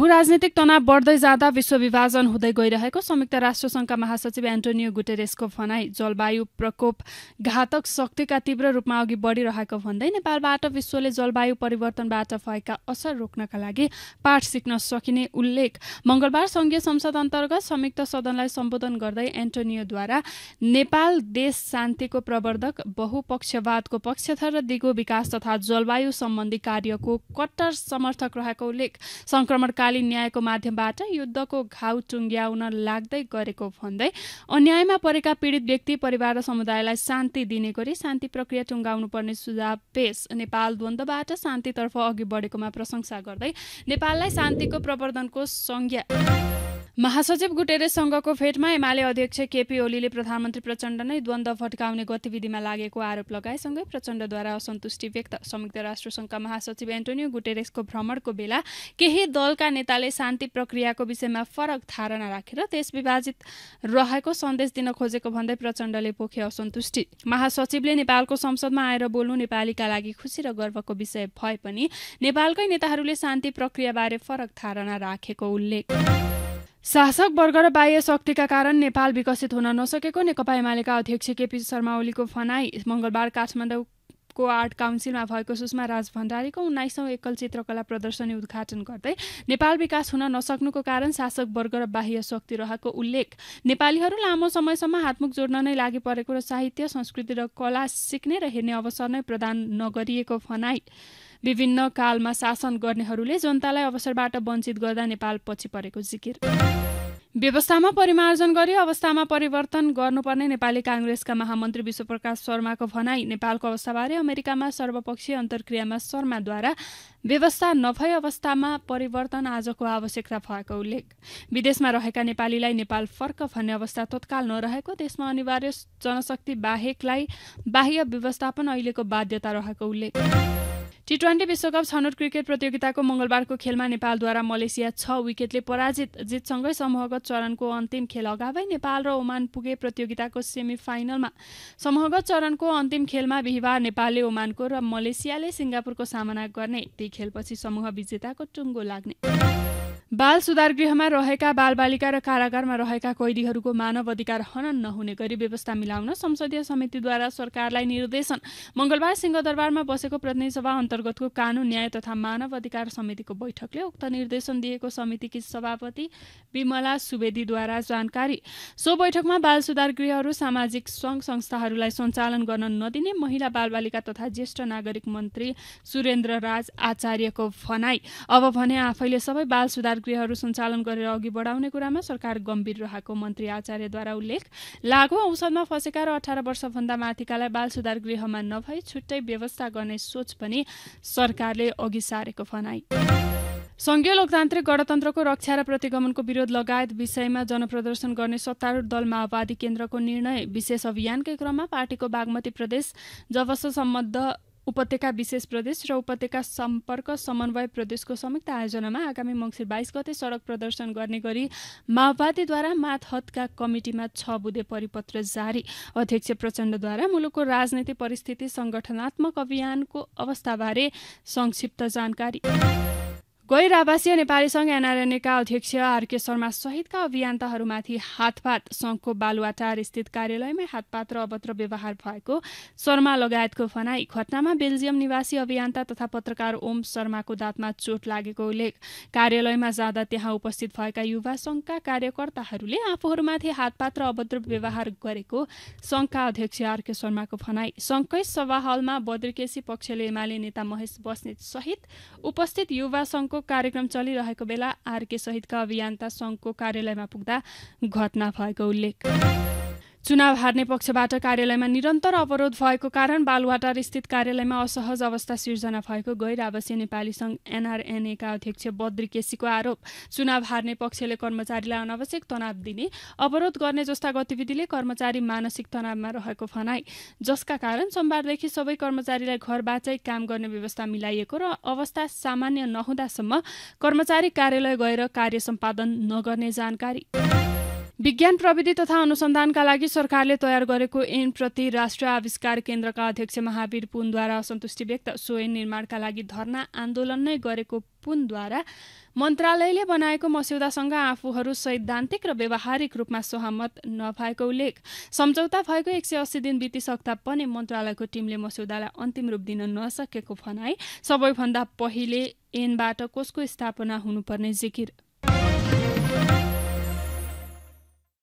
भू राजनीतिक तनाव बढ्दै जाँदा विश्व विभाजन हुँदै गइरहेको संयुक्त संघका महासचिव एन्टोनियो गुटेरेसको भनाई जलवायु प्रकोप घातक शक्तिका तीव्र रूपमा अघि बढिरहेको भन्दै नेपालबाट विश्वले जलवायु परिवर्तनबाट भएका असर रोक्नका लागि पाठ सिक्न सकिने उल्लेख मंगलबार संघीय संसद अन्तर्गत संयुक्त सदनलाई सम्बोधन गर्दै एन्टोनियोद्वारा नेपाल देश शान्तिको प्रवर्धक बहुपक्षवादको पक्षधर र दिगो विकास तथा जलवायु सम्बन्धी कार्यको कट्टर समर्थक रहेको उल्लेख संक्रमणका नेपाली न्यायको माध्यमबाट युद्धको घाउ टुङ्ग्याउन लाग्दै गरेको भन्दै अन्यायमा परेका पीडित व्यक्ति परिवार र समुदायलाई शान्ति दिने गरी शान्ति प्रक्रिया टुङ्गाउनु पर्ने सुझाव पेश नेपाल द्वन्द्वबाट शान्तितर्फ अघि बढेकोमा प्रशंसा गर्दै नेपाललाई शान्तिको प्रवर्धनको संज्ञा महासचिव गुटेरेसँगको भेटमा एमाले अध्यक्ष केपी ओलीले प्रधानमन्त्री प्रचण्ड नै द्वन्द्व भट्काउने गतिविधिमा लागेको आरोप लगाएसँगै प्रचण्डद्वारा असन्तुष्टि व्यक्त संयुक्त राष्ट्रसङ्घका महासचिव एन्टोनियो गुटेरेसको भ्रमणको बेला केही दलका नेताले शान्ति प्रक्रियाको विषयमा फरक धारणा राखेर देश विभाजित रहेको सन्देश दिन खोजेको भन्दै प्रचण्डले पोखे असन्तुष्टि महासचिवले नेपालको संसदमा आएर बोल्नु नेपालीका लागि खुसी र गर्वको विषय भए पनि नेपालकै नेताहरूले शान्ति प्रक्रियाबारे फरक धारणा राखेको उल्लेख शासक वर्ग र बाह्य शक्तिका कारण नेपाल विकसित हुन नसकेको नेकपा एमालेका अध्यक्ष केपी शर्मा ओलीको फनाई मङ्गलबार काठमाडौँ को आर्ट काउन्सिलमा भएको सुषमा राज भण्डारीको उन्नाइसौँ एकल चित्रकला प्रदर्शनी उद्घाटन गर्दै नेपाल विकास हुन नसक्नुको कारण शासक वर्ग र बाह्य शक्ति रहेको उल्लेख नेपालीहरू लामो समयसम्म हातमुख जोड्न नै लागि परेको र साहित्य संस्कृति र कला सिक्ने र हेर्ने अवसर नै प्रदान नगरिएको फनाई विभिन्न कालमा शासन गर्नेहरूले जनतालाई अवसरबाट वञ्चित गर्दा नेपाल पछि परेको जिकिर व्यवस्थामा परिमार्जन गरी अवस्थामा परिवर्तन गर्नुपर्ने नेपाली काङ्ग्रेसका महामन्त्री विश्वप्रकाश शर्माको भनाई नेपालको अवस्थाबारे अमेरिकामा सर्वपक्षीय अन्तर्क्रियामा शर्माद्वारा व्यवस्था नभए अवस्थामा परिवर्तन आजको आवश्यकता भएको उल्लेख विदेशमा रहेका नेपालीलाई नेपाल फर्क भन्ने अवस्था तत्काल नरहेको देशमा अनिवार्य जनशक्ति बाहेकलाई बाह्य व्यवस्थापन अहिलेको बाध्यता रहेको उल्लेख टी ट्वेन्टी विश्वकप छनौट क्रिकेट प्रतियोगिताको मंगलबारको खेलमा नेपालद्वारा मलेसिया छ विकेटले पराजित जितसँगै समूहगत चरणको अन्तिम खेल अगावै नेपाल र ओमान पुगे प्रतियोगिताको सेमी फाइनलमा समूहगत चरणको अन्तिम खेलमा बिहिबार नेपालले ओमानको र मलेसियाले सिङ्गापुरको सामना गर्ने ती खेलपछि समूह विजेताको टुङ्गो लाग्ने बाल सुधार गृहमा रहेका बालबालिका र कारागारमा रहेका कैदीहरूको मानव अधिकार हनन नहुने गरी व्यवस्था मिलाउन संसदीय समितिद्वारा सरकारलाई निर्देशन मङ्गलबार सिंहदरबारमा बसेको प्रतिनिधि सभा अन्तर्गतको कानून न्याय तथा मानव अधिकार समितिको बैठकले उक्त निर्देशन दिएको समितिकी सभापति विमला सुवेदीद्वारा जानकारी सो बैठकमा बाल सुधार गृहहरू सामाजिक सङ्घ संस्थाहरूलाई सञ्चालन गर्न नदिने महिला बालबालिका तथा ज्येष्ठ नागरिक मन्त्री सुरेन्द्र राज आचार्यको भनाई अब भने आफैले सबै बाल सुधार गृहहरू सञ्चालन गरेर अघि बढाउने कुरामा सरकार गम्भीर रहेको मन्त्री आचार्यद्वारा उल्लेख लागु औषधमा फँसेका र अठार वर्षभन्दा माथिकालाई बाल सुधार गृहमा नभई छुट्टै व्यवस्था गर्ने सोच पनि सरकारले अघि सारेको भनाई संघीय लोकतान्त्रिक गणतन्त्रको रक्षा र प्रतिगमनको विरोध लगायत विषयमा जनप्रदर्शन गर्ने सत्तारूढ दल माओवादी केन्द्रको निर्णय विशेष अभियानकै क्रममा पार्टीको बागमती प्रदेश सम्बद्ध उपत्यका विशेष प्रदेश र उपत्यका सम्पर्क समन्वय प्रदेशको संयुक्त आयोजनामा आगामी मङ्सिर बाइस गते सडक प्रदर्शन गर्ने गरी माओवादीद्वारा मातहतका कमिटीमा छ बुधे परिपत्र जारी अध्यक्ष प्रचण्डद्वारा मुलुकको राजनैतिक परिस्थिति संगठनात्मक अभियानको अवस्थाबारे संक्षिप्त जानकारी गैर आवासीय नेपाली संघ एनआरएनएका अध्यक्ष आरके शर्मा सहितका अभियन्ताहरूमाथि हातपात संघको बालुवाटार स्थित कार्यालयमै हातपात र अभद्र व्यवहार भएको शर्मा लगायतको फनाई घटनामा बेल्जियम निवासी अभियन्ता तथा पत्रकार ओम शर्माको दाँतमा चोट लागेको उल्लेख कार्यालयमा जाँदा त्यहाँ उपस्थित भएका युवा संघका कार्यकर्ताहरूले आफूहरूमाथि हातपात र अभद्र व्यवहार गरेको संघका अध्यक्ष आरके शर्माको भनाई संघकै सभा हलमा बद्रिकेशी पक्षले एमाले नेता महेश बस्नेत सहित उपस्थित युवा संघको कार्यक्रम चलिरहेको बेला आरके सहितका अभियन्ता सङ्घको कार्यालयमा पुग्दा घटना भएको उल्लेख चुनाव हार्ने पक्षबाट कार्यालयमा निरन्तर अवरोध भएको कारण बालुवाटार स्थित कार्यालयमा असहज अवस्था सिर्जना भएको गैर आवासीय नेपाली सङ्घ एनआरएनएका अध्यक्ष बद्री केसीको आरोप चुनाव हार्ने पक्षले कर्मचारीलाई अनावश्यक तनाव दिने अवरोध गर्ने जस्ता गतिविधिले कर्मचारी मानसिक तनावमा रहेको भनाई जसका कारण सोमबारदेखि सबै कर्मचारीलाई घरबाटै काम गर्ने व्यवस्था मिलाइएको र अवस्था सामान्य नहुँदासम्म कर्मचारी कार्यालय गएर कार्य सम्पादन नगर्ने जानकारी विज्ञान प्रविधि तथा अनुसन्धानका लागि सरकारले तयार गरेको ऐनप्रति राष्ट्रिय आविष्कार केन्द्रका अध्यक्ष महावीर पुनद्वारा असन्तुष्टि व्यक्त सो ऐन निर्माणका लागि धरना आन्दोलन नै गरेको पुनद्वारा मन्त्रालयले बनाएको मस्यौदासँग आफूहरू सैद्धान्तिक र व्यावहारिक रूपमा सहमत नभएको उल्लेख सम्झौता भएको एक सय अस्सी दिन बितिसक्दा पनि मन्त्रालयको टिमले मस्यौदालाई अन्तिम रूप दिन नसकेको भनाई सबैभन्दा पहिले ऐनबाट कसको स्थापना हुनुपर्ने जिकिर